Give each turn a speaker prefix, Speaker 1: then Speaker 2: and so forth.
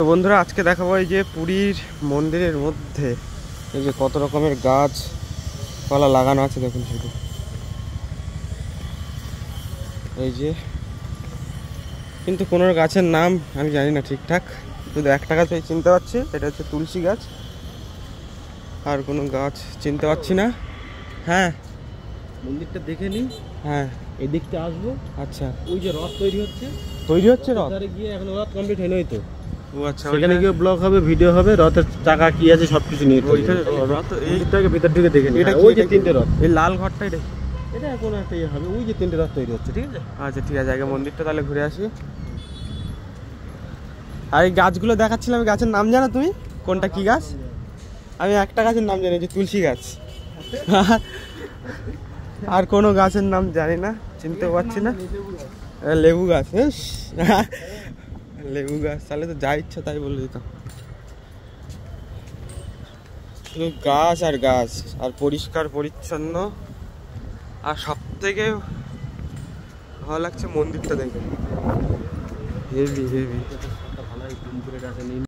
Speaker 1: তো বন্ধুরা আজকে দেখাবো এই যে পুরীর মন্দিরের মধ্যে এই যে কত রকমের গাছ পালা লাগানো আছে দেখুন শুধু এই যে কিন্তু কোনো গাছের নাম আমি জানি না ঠিকঠাক শুধু একটা গাছ আমি চিনতে পারছি এটা হচ্ছে তুলসী গাছ আর কোনো গাছ চিনতে পারছি না হ্যাঁ মন্দিরটা দেখে নিই হ্যাঁ এদিকটা আসবো আচ্ছা ওই যে রথ তৈরি হচ্ছে তৈরি হচ্ছে রথ গিয়ে এখন রথ কমপ্লিট হয়নি তো ও আচ্ছা সেখানে গিয়ে ব্লগ হবে ভিডিও হবে রথের চাকা কি আছে সবকিছু নিয়ে রথ এইটাকে ভিতর দিকে দেখে এটা হ্যাঁ, ওই যে তিনটে রথ এই লাল ঘরটা এটা এটা কোনো একটা ইয়ে হবে ওই যে তিনটে রথ তৈরি হচ্ছে ঠিক আছে আচ্ছা ঠিক আছে আগে মন্দিরটা তাহলে ঘুরে আসি আর এই গাছগুলো দেখাচ্ছিলাম গাছের নাম জানো তুমি কোনটা কি গাছ আমি একটা গাছের নাম জানি যে তুলসী গাছ আর কোনো গাছের নাম জানি না চিনতে পারছি না লেবু গাছ লেবু গাছ তাহলে তো যা ইচ্ছা তাই বলে দিতাম শুধু গাছ আর গাছ আর পরিষ্কার পরিচ্ছন্ন আর সব থেকে ভালো লাগছে মন্দিরটা দেখে হেভি হেভি ভালো